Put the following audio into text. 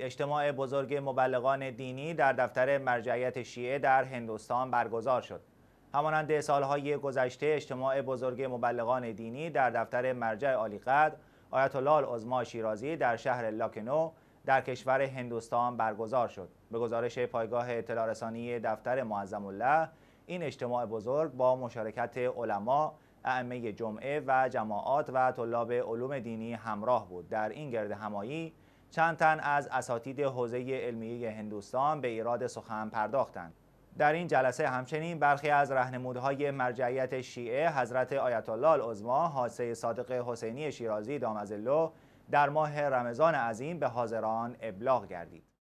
اجتماع بزرگ مبلغان دینی در دفتر مرجعیت شیعه در هندوستان برگزار شد. همانند سالهای گذشته اجتماع بزرگ مبلغان دینی در دفتر مرجع عالی قد آیت الله شیرازی در شهر لاکنو در کشور هندوستان برگزار شد. به گزارش پایگاه اطلاع رسانی دفتر معظم الله این اجتماع بزرگ با مشارکت علما، ائمه جمعه و جماعات و طلاب علوم دینی همراه بود. در این گرد همایی چند تن از اساتید حوزه علمیه هندوستان به ایراد سخن پرداختند. در این جلسه همچنین برخی از رهنمودهای مرجعیت شیعه حضرت آیت الله العظما حادثه صادق حسینی شیرازی دامزلو در ماه رمضان عظیم به حاضران ابلاغ گردید.